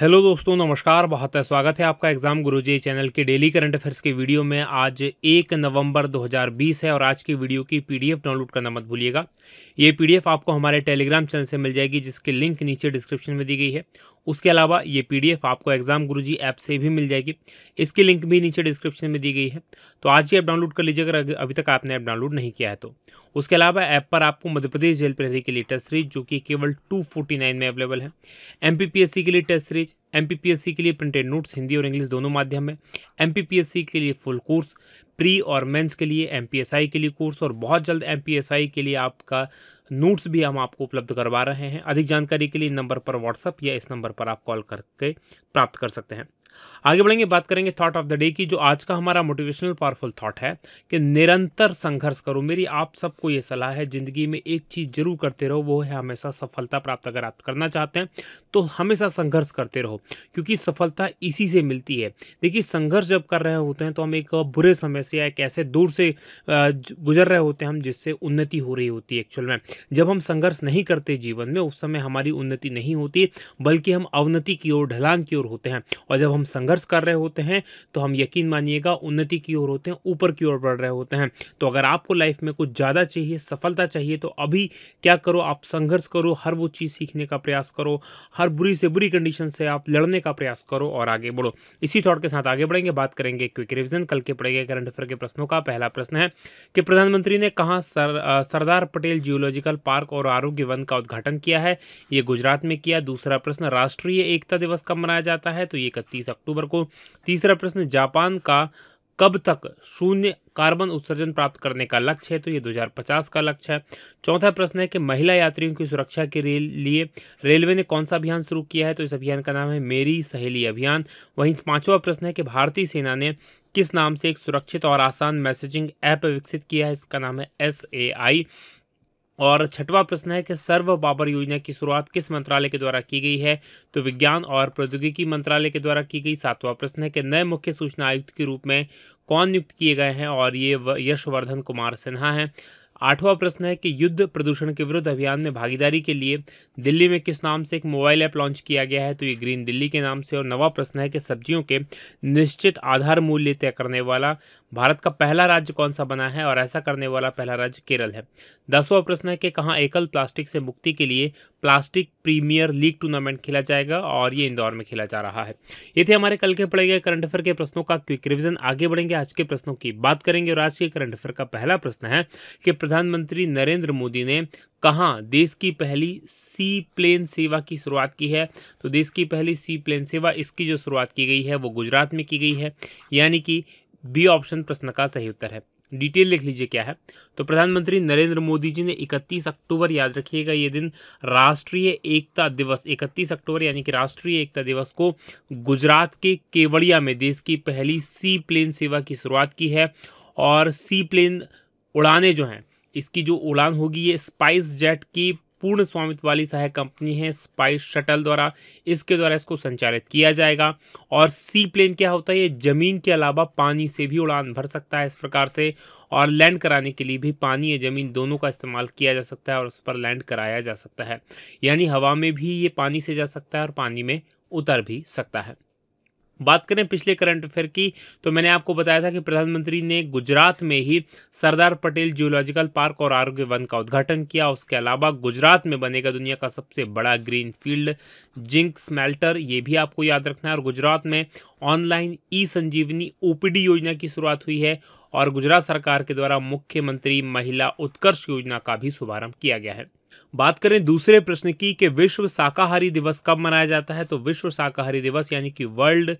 hello दोस्तों नमस्कार बहुत है स्वागत है आपका एग्जाम गुरुजी चैनल के डेली करंट अफेयर्स के वीडियो में आज एक नवंबर 2020 है और आज की वीडियो की पीडीएफ डाउनलोड करना मत भूलिएगा ये पीडीएफ आपको हमारे टेलीग्राम चैनल से मिल जाएगी जिसकी लिंक नीचे डिस्क्रिप्शन में दी गई है उसके अलावा ये पीडीएफ आपको एग्जाम गुरुजी ऐप से भी मिल जाएगी इसकी लिंक भी नीचे डिस्क्रिप्शन में दी गई है तो आज ही ऐप डाउनलोड कर लीजिए अगर अभी तक आपने ऐप डाउनलोड नहीं किया है तो उसके अलावा ऐप पर आपको मध्य प्रदेश जेल प्रहरी के लिए टेस्ट सीरीज जो कि केवल 249 में अवेलेबल है एम के लिए टेस्ट सीरीज एम के लिए प्रिंटेड नोट्स हिंदी और इंग्लिश दोनों माध्यम में एम के लिए फुल कोर्स प्री और मेंस के लिए एम के लिए कोर्स और बहुत जल्द एम के लिए आपका नोट्स भी हम आपको उपलब्ध करवा रहे हैं अधिक जानकारी के लिए नंबर पर व्हाट्सअप या इस नंबर पर आप कॉल करके प्राप्त कर सकते हैं आगे बढ़ेंगे बात करेंगे थॉट ऑफ द डे की जो आज का हमारा मोटिवेशनल पावरफुल थॉट है कि निरंतर संघर्ष करो मेरी आप सबको ये सलाह है ज़िंदगी में एक चीज़ जरूर करते रहो वो है हमेशा सफलता प्राप्त अगर आप करना चाहते हैं तो हमेशा संघर्ष करते रहो क्योंकि सफलता इसी से मिलती है देखिए संघर्ष जब कर रहे होते हैं तो हम एक बुरे समय से या एक ऐसे दूर से गुजर रहे होते हैं हम जिससे उन्नति हो रही होती है एक्चुअल में जब हम संघर्ष नहीं करते जीवन में उस समय हमारी उन्नति नहीं होती बल्कि हम अवनति की ओर ढलान की ओर होते हैं और जब हम संघर्ष संघर्ष कर रहे होते हैं तो हम यकीन मानिएगा उन्नति की ओर होते हैं ऊपर की ओर बढ़ रहे होते हैं तो अगर आपको लाइफ में कुछ ज़्यादा चाहिए सफलता चाहिए तो अभी क्या करो आप संघर्ष करो हर वो चीज़ सीखने का प्रयास करो हर बुरी से बुरी कंडीशन से आप लड़ने का प्रयास करो और आगे बढ़ो इसी थॉट के साथ आगे बढ़ेंगे बात करेंगे क्योंकि रिविजन कल के पड़ेगा करंट अफेयर के प्रश्नों का पहला प्रश्न है कि प्रधानमंत्री ने कहा सरदार पटेल जियोलॉजिकल पार्क और आरोग्य वन का उद्घाटन किया है ये गुजरात में किया दूसरा प्रश्न राष्ट्रीय एकता दिवस कब मनाया जाता है तो ये इकतीस अक्टूबर नंबर को तीसरा प्रश्न जापान का कब तक शून्य कार्बन उत्सर्जन प्राप्त करने का लक्ष्य है तो ये 2050 का लक्ष्य है चौथा प्रश्न है कि महिला यात्रियों की सुरक्षा के रेल लिए रेलवे ने कौन सा अभियान शुरू किया है तो इस अभियान का नाम है मेरी सहेली अभियान वहीं पांचवा प्रश्न है कि भारतीय सेना ने किस नाम से एक सुरक्षित और आसान मैसेजिंग ऐप विकसित किया है इसका नाम है एस और छठवां प्रश्न है कि सर्व बाबर योजना की शुरुआत किस मंत्रालय के द्वारा की गई है तो विज्ञान और प्रौद्योगिकी मंत्रालय के द्वारा की गई सातवां प्रश्न है कि नए मुख्य सूचना आयुक्त के रूप में कौन नियुक्त किए गए हैं और ये यशवर्धन कुमार सिन्हा हैं आठवां प्रश्न है कि युद्ध प्रदूषण के विरुद्ध अभियान में भागीदारी के लिए दिल्ली में किस नाम से एक मोबाइल ऐप लॉन्च किया गया है तो ये ग्रीन दिल्ली के नाम से और नवा प्रश्न है कि सब्जियों के निश्चित आधार मूल्य तय करने वाला भारत का पहला राज्य कौन सा बना है और ऐसा करने वाला पहला राज्य केरल है दसवां प्रश्न है कि कहाँ एकल प्लास्टिक से मुक्ति के लिए प्लास्टिक प्रीमियर लीग टूर्नामेंट खेला जाएगा और ये इंदौर में खेला जा रहा है ये थे हमारे कल के पढ़े गए करंट अफेयर के प्रश्नों का क्विक रिविजन आगे बढ़ेंगे आज के प्रश्नों की बात करेंगे और आज के करंट अफेयर का पहला प्रश्न है कि प्रधानमंत्री नरेंद्र मोदी ने कहाँ देश की पहली सी प्लेन सेवा की शुरुआत की है तो देश की पहली सी प्लेन सेवा इसकी जो शुरुआत की गई है वो गुजरात में की गई है यानी कि बी ऑप्शन प्रश्न का सही उत्तर है डिटेल देख लीजिए क्या है तो प्रधानमंत्री नरेंद्र मोदी जी ने 31 अक्टूबर याद रखिएगा ये दिन राष्ट्रीय एकता दिवस 31 अक्टूबर यानी कि राष्ट्रीय एकता दिवस को गुजरात के केवड़िया में देश की पहली सी प्लेन सेवा की शुरुआत की है और सी प्लेन उड़ाने जो हैं इसकी जो उड़ान होगी ये स्पाइस जेट की पूर्ण स्वामित्व वाली सहायक कंपनी है स्पाइस शटल द्वारा इसके द्वारा इसको संचालित किया जाएगा और सी प्लेन क्या होता है ये ज़मीन के अलावा पानी से भी उड़ान भर सकता है इस प्रकार से और लैंड कराने के लिए भी पानी या ज़मीन दोनों का इस्तेमाल किया जा सकता है और उस पर लैंड कराया जा सकता है यानी हवा में भी ये पानी से जा सकता है और पानी में उतर भी सकता है बात करें पिछले करंट अफेयर की तो मैंने आपको बताया था कि प्रधानमंत्री ने गुजरात में ही सरदार पटेल जियोलॉजिकल पार्क और आरोग्य वन का उद्घाटन किया उसके अलावा गुजरात में बनेगा दुनिया का सबसे बड़ा ग्रीन फील्ड जिंक स्मेल्टर ये भी आपको याद रखना है और गुजरात में ऑनलाइन ई संजीवनी ओपीडी योजना की शुरुआत हुई है और गुजरात सरकार के द्वारा मुख्यमंत्री महिला उत्कर्ष योजना का भी शुभारंभ किया गया है बात करें दूसरे प्रश्न की कि विश्व शाकाहारी दिवस कब मनाया जाता है तो विश्व शाकाहारी दिवस यानी कि वर्ल्ड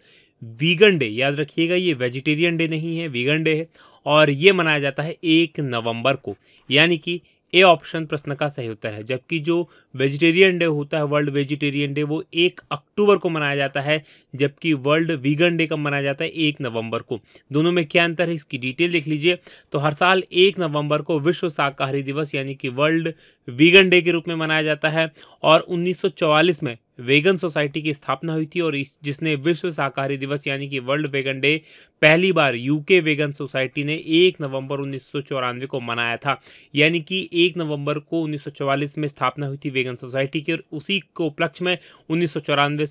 वीगन डे याद रखिएगा ये वेजिटेरियन डे नहीं है वीगन डे है और ये मनाया जाता है एक नवंबर को यानी कि ए ऑप्शन प्रश्न का सही उत्तर है जबकि जो वेजिटेरियन डे होता है वर्ल्ड वेजिटेरियन डे वो एक अक्टूबर को मनाया जाता है जबकि वर्ल्ड वीगन डे कब मनाया जाता है एक नवंबर को दोनों में क्या अंतर है इसकी डिटेल देख लीजिए तो हर साल एक नवंबर को विश्व शाकाहारी दिवस यानी कि वर्ल्ड वीगन डे के रूप में मनाया जाता है और उन्नीस में वेगन सोसाइटी की स्थापना हुई थी और जिसने विश्व शाकाहारी दिवस यानी कि वर्ल्ड वेगन डे पहली बार यूके वेगन सोसाइटी ने 1 नवंबर उन्नीस को मनाया था यानी कि 1 नवंबर को 1944 में स्थापना हुई थी वेगन सोसाइटी की और उसी के उपलक्ष्य में उन्नीस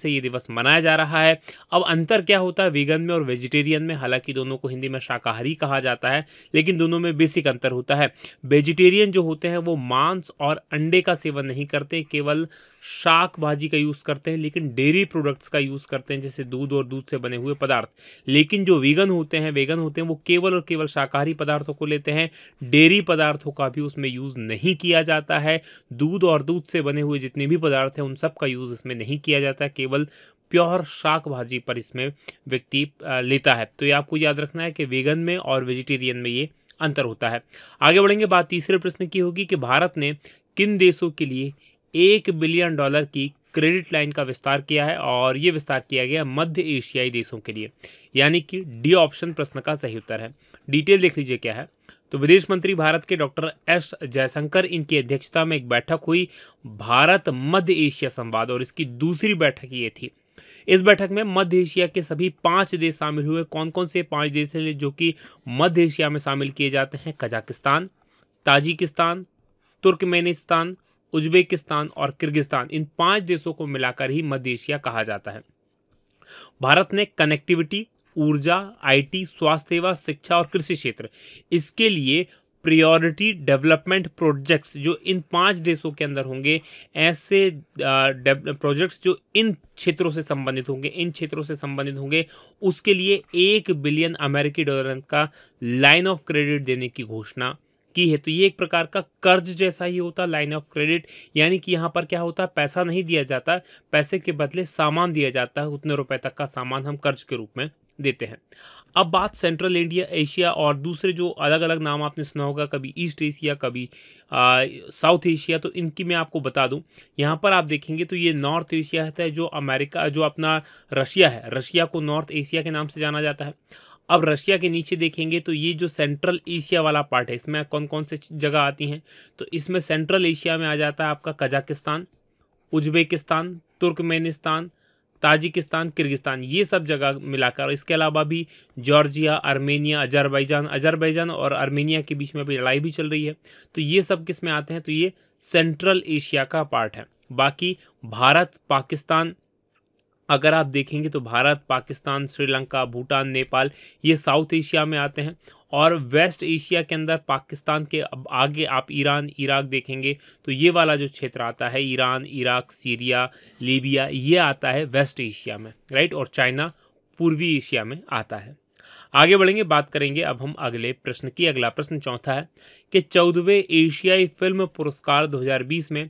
से ये दिवस मनाया जा रहा है अब अंतर क्या होता है वेगन में और वेजिटेरियन में हालांकि दोनों को हिंदी में शाकाहारी कहा जाता है लेकिन दोनों में बेसिक अंतर होता है वेजिटेरियन जो होते हैं वो मांस और अंडे का सेवन नहीं करते केवल शाक भाजी का यूज़ करते हैं लेकिन डेयरी प्रोडक्ट्स का यूज़ करते हैं जैसे दूध और दूध से बने हुए पदार्थ लेकिन जो वीगन वीगन होते हैं वेगन होते हैं वो केवल और केवल शाकाहारी पदार्थों को लेते हैं डेयरी पदार्थों का भी उसमें यूज़ नहीं किया जाता है दूध और दूध से बने हुए जितने भी पदार्थ हैं उन सब का यूज़ इसमें नहीं किया जाता केवल प्योर शाक भाजी पर इसमें व्यक्ति लेता है तो ये आपको याद रखना है कि वेगन में और वेजिटेरियन में ये अंतर होता है आगे बढ़ेंगे बात तीसरे प्रश्न की होगी कि भारत ने किन देशों के लिए एक बिलियन डॉलर की क्रेडिट लाइन का विस्तार किया है और ये विस्तार किया गया मध्य एशियाई देशों के लिए यानी कि डी ऑप्शन प्रश्न का सही उत्तर है डिटेल देख लीजिए क्या है तो विदेश मंत्री भारत के डॉक्टर एस जयशंकर इनकी अध्यक्षता में एक बैठक हुई भारत मध्य एशिया संवाद और इसकी दूसरी बैठक ये थी इस बैठक में मध्य एशिया के सभी पांच देश शामिल हुए कौन कौन से पांच देश हैं जो कि मध्य एशिया में शामिल किए जाते हैं कजाकिस्तान ताजिकिस्तान तुर्कमेनिस्तान उज्बेकिस्तान और किर्गिस्तान इन पांच देशों को मिलाकर ही मध्य एशिया कहा जाता है भारत ने कनेक्टिविटी ऊर्जा आईटी, स्वास्थ्य सेवा शिक्षा और कृषि क्षेत्र इसके लिए प्रियोरिटी डेवलपमेंट प्रोजेक्ट्स जो इन पांच देशों के अंदर होंगे ऐसे प्रोजेक्ट्स जो इन क्षेत्रों से संबंधित होंगे इन क्षेत्रों से संबंधित होंगे उसके लिए एक बिलियन अमेरिकी डॉलर का लाइन ऑफ क्रेडिट देने की घोषणा की है तो ये एक प्रकार का कर्ज जैसा ही होता लाइन ऑफ क्रेडिट यानी कि यहाँ पर क्या होता है पैसा नहीं दिया जाता पैसे के बदले सामान दिया जाता है उतने रुपए तक का सामान हम कर्ज के रूप में देते हैं अब बात सेंट्रल इंडिया एशिया और दूसरे जो अलग अलग नाम आपने सुना होगा कभी ईस्ट एशिया कभी साउथ एशिया तो इनकी मैं आपको बता दूं यहाँ पर आप देखेंगे तो ये नॉर्थ एशिया है जो अमेरिका जो अपना रशिया है रशिया को नॉर्थ एशिया के नाम से जाना जाता है अब रशिया के नीचे देखेंगे तो ये जो सेंट्रल एशिया वाला पार्ट है इसमें कौन कौन से जगह आती हैं तो इसमें सेंट्रल एशिया में आ जाता है आपका Kazakhstan Uzbekistan Turkmenistan Tajikistan Kyrgyzstan ये सब जगह मिलाकर और इसके अलावा भी जॉर्जिया आर्मेनिया अजरबैजान अजरबैजान और आर्मेनिया के बीच में अभी लड़ाई भी चल रही है तो ये सब किस में आते हैं तो ये सेंट्रल एशिया का पार्ट है बाकी भारत पाकिस्तान अगर आप देखेंगे तो भारत पाकिस्तान श्रीलंका भूटान नेपाल ये साउथ एशिया में आते हैं और वेस्ट एशिया के अंदर पाकिस्तान के अब आगे आप ईरान इराक देखेंगे तो ये वाला जो क्षेत्र आता है ईरान इराक सीरिया लीबिया ये आता है वेस्ट एशिया में राइट और चाइना पूर्वी एशिया में आता है आगे बढ़ेंगे बात करेंगे अब हम अगले प्रश्न की अगला प्रश्न चौथा है कि चौदहवें एशियाई फिल्म पुरस्कार 2020 में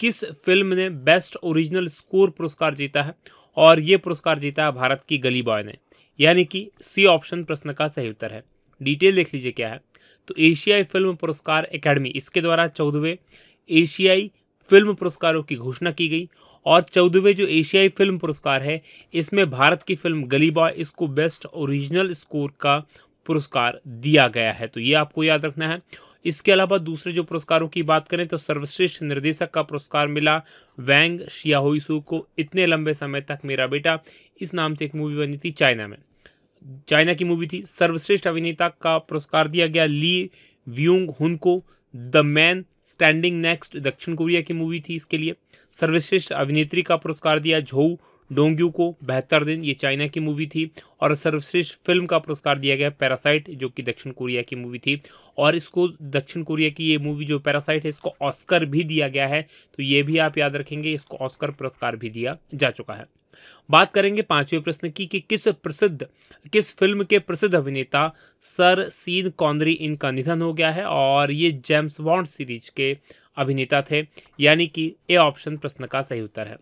किस फिल्म ने बेस्ट ओरिजिनल स्कोर पुरस्कार जीता है और ये पुरस्कार जीता भारत की गली बॉय ने यानी कि सी ऑप्शन प्रश्न का सही उत्तर है डिटेल देख लीजिए क्या है तो एशियाई फिल्म पुरस्कार एकेडमी इसके द्वारा चौदहवें एशियाई फिल्म पुरस्कारों की घोषणा की गई और चौदहवें जो एशियाई फिल्म पुरस्कार है इसमें भारत की फिल्म गली बॉय इसको बेस्ट ओरिजिनल स्कोर का पुरस्कार दिया गया है तो ये आपको याद रखना है इसके अलावा दूसरे जो पुरस्कारों की बात करें तो सर्वश्रेष्ठ निर्देशक का पुरस्कार मिला वैंग शियाहोईसू को इतने लंबे समय तक मेरा बेटा इस नाम से एक मूवी बनी थी चाइना में चाइना की मूवी थी सर्वश्रेष्ठ अभिनेता का पुरस्कार दिया गया ली व्यूंग हुन को द मैन स्टैंडिंग नेक्स्ट दक्षिण कोरिया की मूवी थी इसके लिए सर्वश्रेष्ठ अभिनेत्री का पुरस्कार दिया झोऊ डोंग्यू को बेहतर दिन ये चाइना की मूवी थी और सर्वश्रेष्ठ फिल्म का पुरस्कार दिया गया पैरासाइट जो कि दक्षिण कोरिया की मूवी थी और इसको दक्षिण कोरिया की ये मूवी जो पैरासाइट है इसको ऑस्कर भी दिया गया है तो ये भी आप याद रखेंगे इसको ऑस्कर पुरस्कार भी दिया जा चुका है बात करेंगे पांचवें प्रश्न की कि किस प्रसिद्ध किस फिल्म के प्रसिद्ध अभिनेता सर सीन कॉनरी इनका निधन हो गया है और ये जेम्स बॉन्ड सीरीज के अभिनेता थे यानी कि ए ऑप्शन प्रश्न का सही उत्तर है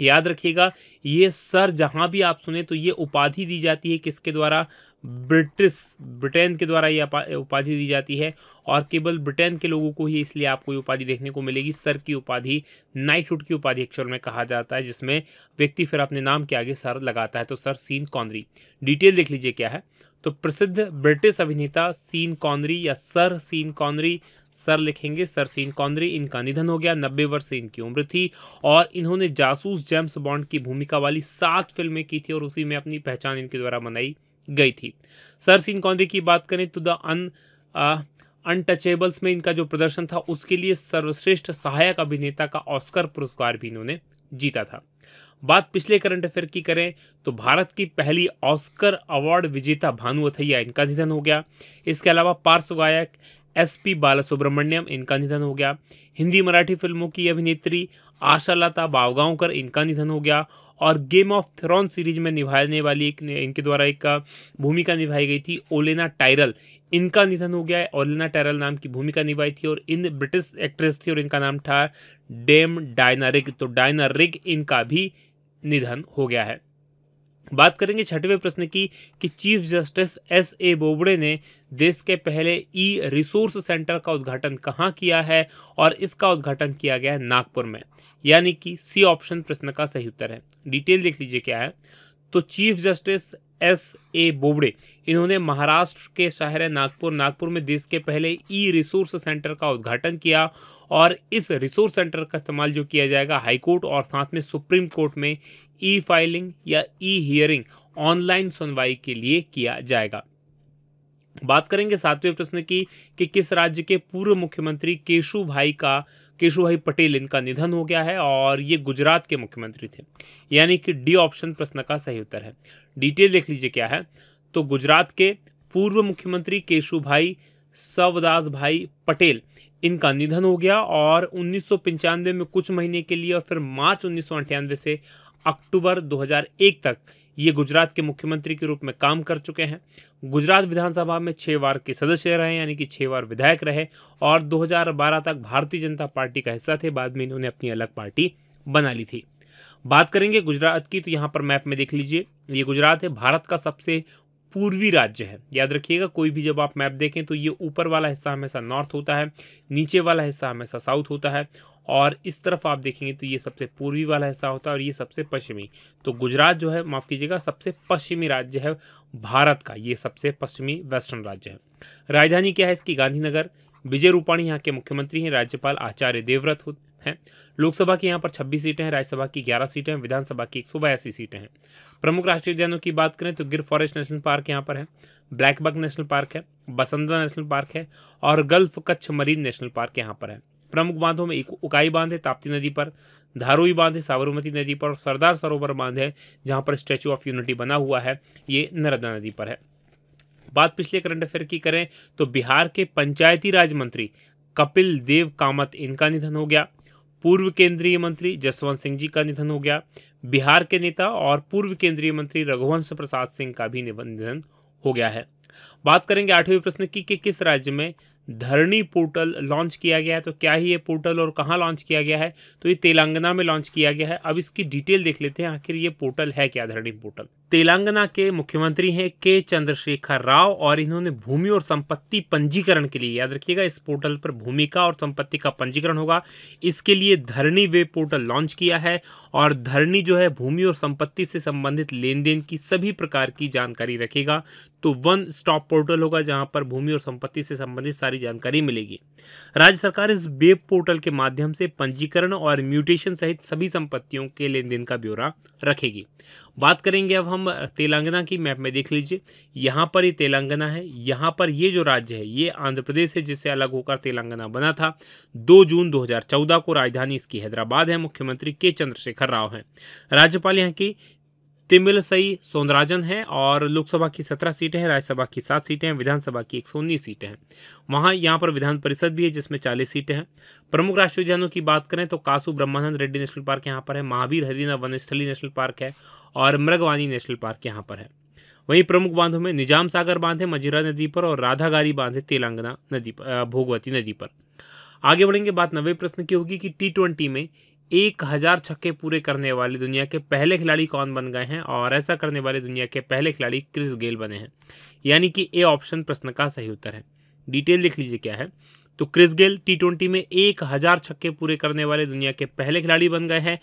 याद रखिएगा ये सर जहाँ भी आप सुने तो ये उपाधि दी जाती है किसके द्वारा ब्रिटिश ब्रिटेन के द्वारा ये उपाधि दी जाती है और केवल ब्रिटेन के लोगों को ही इसलिए आपको ये उपाधि देखने को मिलेगी सर की उपाधि नाइटहुड की उपाधि एक्चुअल में कहा जाता है जिसमें व्यक्ति फिर अपने नाम के आगे सर लगाता है तो सर सीन कॉन्द्री डिटेल देख लीजिए क्या है तो प्रसिद्ध ब्रिटिश अभिनेता सीन कॉन्द्री या सर सीन कॉन्द्री सर लिखेंगे सर सीन कॉन्द्री इनका निधन हो गया नब्बे वर्ष इनकी उम्र थी और इन्होंने जासूस जेम्स बॉन्ड की भूमिका वाली सात फिल्में की थी और उसी में अपनी पहचान इनके द्वारा बनाई गई थी सर सिंह कौंदे की बात करें तो द अन अनटचेबल्स में इनका जो प्रदर्शन था उसके लिए सर्वश्रेष्ठ सहायक अभिनेता का ऑस्कर पुरस्कार भी इन्होंने जीता था बात पिछले करंट अफेयर की करें तो भारत की पहली ऑस्कर अवार्ड विजेता भानु अथैया इनका निधन हो गया इसके अलावा पार्श्व गायक एस पी बालासुब्रमण्यम इनका निधन हो गया हिंदी मराठी फिल्मों की अभिनेत्री आशालता बावगांवकर इनका निधन हो गया और गेम ऑफ थ्रॉन सीरीज में निभाने वाली एक इनके द्वारा एक भूमिका निभाई गई थी ओलेना टायरल इनका निधन हो गया है ओलेना टायरल नाम की भूमिका निभाई थी और इन ब्रिटिश एक्ट्रेस थी और इनका नाम था डेम डायना रिग तो डायना रिग इनका भी निधन हो गया है बात करेंगे छठवें प्रश्न की कि chief justice S A Bobde ने देश के पहले ई रिसोर्स सेंटर का उद्घाटन कहाँ किया है और इसका उद्घाटन किया गया है नागपुर में यानी कि सी ऑप्शन प्रश्न का सही उत्तर है डिटेल देख लीजिए क्या है तो chief justice S A Bobde इन्होंने महाराष्ट्र के शहर है नागपुर नागपुर में देश के पहले ई रिसोर्स सेंटर का उद्घाटन किया और इस रिसोर्स सेंटर का इस्तेमाल जो किया जाएगा हाईकोर्ट और साथ में सुप्रीम कोर्ट में ई फाइलिंग या ई हियरिंग ऑनलाइन सुनवाई के लिए किया जाएगा बात करेंगे सातवें प्रश्न की कि किस राज्य के पूर्व मुख्यमंत्री केशु भाई का केशु भाई पटेल इनका निधन हो गया है और ये गुजरात के मुख्यमंत्री थे यानी कि डी ऑप्शन प्रश्न का सही उत्तर है डिटेल देख लीजिए क्या है तो गुजरात के पूर्व मुख्यमंत्री केशु भाई सवदास भाई पटेल इनका निधन हो गया और उन्नीस में कुछ महीने के लिए और फिर मार्च उन्नीस से अक्टूबर 2001 तक ये गुजरात के मुख्यमंत्री के रूप में काम कर चुके हैं गुजरात विधानसभा में छः बार के सदस्य रहे यानी कि छः बार विधायक रहे और 2012 तक भारतीय जनता पार्टी का हिस्सा थे बाद में इन्होंने अपनी अलग पार्टी बना ली थी बात करेंगे गुजरात की तो यहाँ पर मैप में देख लीजिए ये गुजरात है भारत का सबसे पूर्वी राज्य है याद रखिएगा कोई भी जब आप मैप देखें तो ये ऊपर वाला हिस्सा हमेशा नॉर्थ होता है नीचे वाला हिस्सा हमेशा साउथ होता है और इस तरफ आप देखेंगे तो ये सबसे पूर्वी वाला हिस्सा होता है और ये सबसे पश्चिमी तो गुजरात जो है माफ़ कीजिएगा सबसे पश्चिमी राज्य है भारत का ये सबसे पश्चिमी वेस्टर्न राज्य है राजधानी क्या है इसकी गांधीनगर विजय रूपाणी यहाँ के मुख्यमंत्री हैं राज्यपाल आचार्य देवव्रत हैं लोकसभा की यहाँ पर 26 सीटें हैं राज्यसभा की 11 सीटें हैं विधानसभा की एक सीटें हैं प्रमुख राष्ट्रीय उद्यानों की बात करें तो गिर फॉरेस्ट नेशनल पार्क यहाँ पर है ब्लैकबक नेशनल पार्क है बसंदा नेशनल पार्क है और gulf Kutch marine national park यहाँ पर है प्रमुख बांधों में एक उकाई बांध है ताप्ती नदी पर धारोई बांध है साबरमती नदी पर और सरदार सरोवर बांध है जहां पर स्टैचू ऑफ यूनिटी बना हुआ है ये नर्मदा नदी पर है बात पिछले करंट अफेयर की करें तो बिहार के पंचायती राज मंत्री कपिल देव कामत इनका निधन हो गया पूर्व केंद्रीय मंत्री जसवंत सिंह जी का निधन हो गया बिहार के नेता और पूर्व केंद्रीय मंत्री रघुवंश प्रसाद सिंह का भी निधन हो गया है बात करेंगे आठवें प्रश्न की कि किस राज्य में धरणी पोर्टल लॉन्च किया गया है तो क्या ही ये पोर्टल और कहाँ लॉन्च किया गया है तो ये तेलंगाना में लॉन्च किया गया है अब इसकी डिटेल देख लेते हैं आखिर ये पोर्टल है क्या धरणी पोर्टल तेलंगाना के मुख्यमंत्री हैं के चंद्रशेखर राव और इन्होंने भूमि और संपत्ति पंजीकरण के लिए याद रखिएगा इस पोर्टल पर भूमि का और संपत्ति का पंजीकरण होगा इसके लिए धरनी वेब पोर्टल लॉन्च किया है और धरणी जो है भूमि और संपत्ति से संबंधित लेन देन की सभी प्रकार की जानकारी रखेगा तो वन स्टॉप पोर्टल होगा जहां पर भूमि और संपत्ति से संबंधित सारी जानकारी मिलेगी राज्य सरकार इस वेब पोर्टल के माध्यम से पंजीकरण और म्यूटेशन सहित सभी संपत्तियों के लेन देन का ब्यौरा रखेगी बात करेंगे अब हम तेलंगाना की मैप में देख लीजिए यहाँ पर ये तेलंगाना है यहाँ पर ये जो राज्य है ये आंध्र प्रदेश है जिससे अलग होकर तेलंगाना बना था दो जून 2014 को राजधानी इसकी हैदराबाद है मुख्यमंत्री के चंद्रशेखर राव हैं राज्यपाल यहाँ की तिमिलसई सौंदराजन है और लोकसभा की सत्रह सीटें हैं राज्यसभा की सात सीटें हैं विधानसभा की एक सौ उन्नीस सीटें हैं वहाँ यहाँ पर विधान परिषद भी है जिसमें चालीस सीटें हैं प्रमुख राष्ट्रीय उद्यानों की बात करें तो कासू ब्रह्मानंद रेड्डी नेशनल पार्क यहाँ पर है महावीर हरिना वनस्थली नेशनल पार्क है और मृगवानी नेशनल पार्क यहाँ पर है वहीं प्रमुख बांधों में निजाम सागर बांध है मजिरा नदी पर और राधागारी बांध है तेलंगाना नदी पर भोगवती नदी पर आगे बढ़ेंगे बात नवे प्रश्न की होगी कि टी ट्वेंटी में एक हज़ार छक्के पूरे करने वाले दुनिया के पहले खिलाड़ी कौन बन गए हैं और ऐसा करने वाले दुनिया के पहले खिलाड़ी क्रिस गेल बने हैं यानी कि ए ऑप्शन प्रश्न का सही उत्तर है डिटेल लिख लीजिए क्या है तो क्रिस गेल टी ट्वेंटी में एक हज़ार छक्के पूरे करने वाले दुनिया के पहले खिलाड़ी बन गए हैं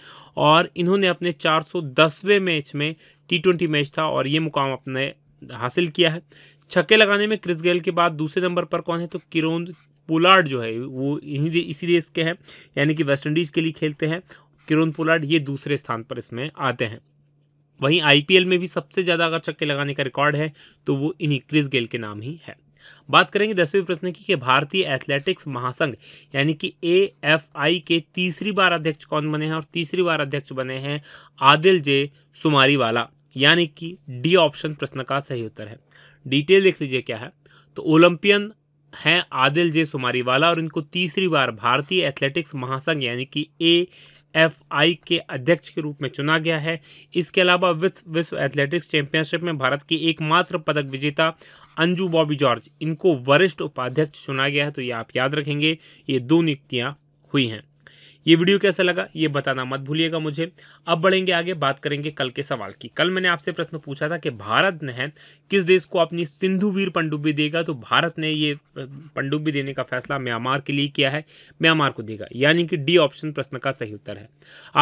और इन्होंने अपने चार मैच में टी ट्वेंटी मैच था और ये मुकाम अपने हासिल किया है छक्के लगाने में क्रिस गेल के बाद दूसरे नंबर पर कौन है तो किरोन पोलार्ड जो है वो इन्हीं इसी देश के हैं यानी कि वेस्ट इंडीज़ के लिए खेलते हैं किरोन पोलार्ड ये दूसरे स्थान पर इसमें आते हैं वहीं आईपीएल में भी सबसे ज़्यादा अगर छक्के लगाने का रिकॉर्ड है तो वो इन्हीं क्रिस गेल के नाम ही है बात करेंगे दसवें प्रश्न की कि भारतीय एथलेटिक्स महासंघ यानी कि आई के तीसरी बार अध्यक्ष कौन बने हैं और तीसरी बार अध्यक्ष बने हैं आदिल जे सुमारी वाला यानी कि डी ऑप्शन प्रश्न का सही उत्तर है डिटेल देख लीजिए क्या है तो ओलंपियन हैं आदिल जे सुमारीवाला और इनको तीसरी बार भारतीय एथलेटिक्स महासंघ यानी कि ए एफ आई के अध्यक्ष के रूप में चुना गया है इसके अलावा विश्व विश्व एथलेटिक्स चैंपियनशिप में भारत की एकमात्र पदक विजेता अंजू बॉबी जॉर्ज इनको वरिष्ठ उपाध्यक्ष चुना गया है तो ये आप याद रखेंगे ये दो नियुक्तियाँ हुई हैं ये वीडियो कैसा लगा ये बताना मत भूलिएगा मुझे अब बढ़ेंगे आगे बात करेंगे कल के सवाल की कल मैंने आपसे प्रश्न पूछा था कि भारत ने किस देश को अपनी सिंधु वीर पंडुबी देगा तो भारत ने ये पंडुबी देने का फैसला म्यांमार के लिए किया है म्यांमार को देगा यानी कि डी ऑप्शन प्रश्न का सही उत्तर है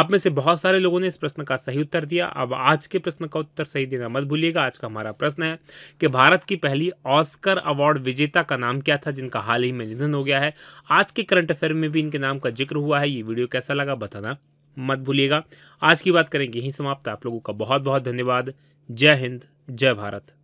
आप में से बहुत सारे लोगों ने इस प्रश्न का सही उत्तर दिया अब आज के प्रश्न का उत्तर सही देना मत भूलिएगा आज का हमारा प्रश्न है कि भारत की पहली ऑस्कर अवार्ड विजेता का नाम क्या था जिनका हाल ही में निधन हो गया है आज के करंट अफेयर में भी इनके नाम का जिक्र हुआ है ये वीडियो कैसा लगा बताना मत भूलिएगा आज की बात करेंगे यहीं समाप्त आप लोगों का बहुत बहुत धन्यवाद जय हिंद जय भारत